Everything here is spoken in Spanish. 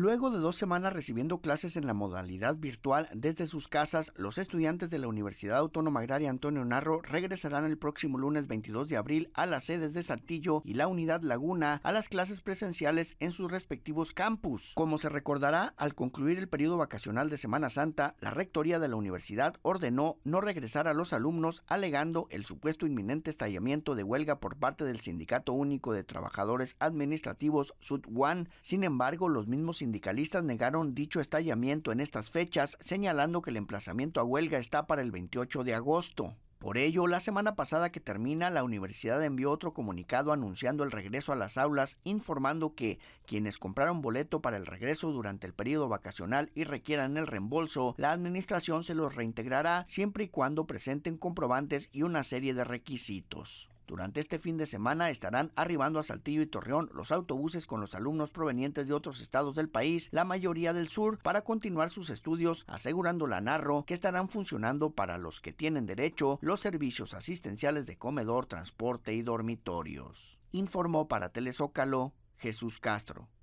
Luego de dos semanas recibiendo clases en la modalidad virtual desde sus casas, los estudiantes de la Universidad Autónoma Agraria Antonio Narro regresarán el próximo lunes 22 de abril a las sedes de Saltillo y la Unidad Laguna a las clases presenciales en sus respectivos campus. Como se recordará, al concluir el periodo vacacional de Semana Santa, la Rectoría de la Universidad ordenó no regresar a los alumnos alegando el supuesto inminente estallamiento de huelga por parte del Sindicato Único de Trabajadores Administrativos SUT1, Sin embargo, los mismos sindicatos sindicalistas negaron dicho estallamiento en estas fechas, señalando que el emplazamiento a huelga está para el 28 de agosto. Por ello, la semana pasada que termina, la universidad envió otro comunicado anunciando el regreso a las aulas, informando que quienes compraron boleto para el regreso durante el periodo vacacional y requieran el reembolso, la administración se los reintegrará siempre y cuando presenten comprobantes y una serie de requisitos. Durante este fin de semana estarán arribando a Saltillo y Torreón los autobuses con los alumnos provenientes de otros estados del país, la mayoría del sur, para continuar sus estudios, asegurando la Narro que estarán funcionando para los que tienen derecho los servicios asistenciales de comedor, transporte y dormitorios. Informó para Telezócalo Jesús Castro.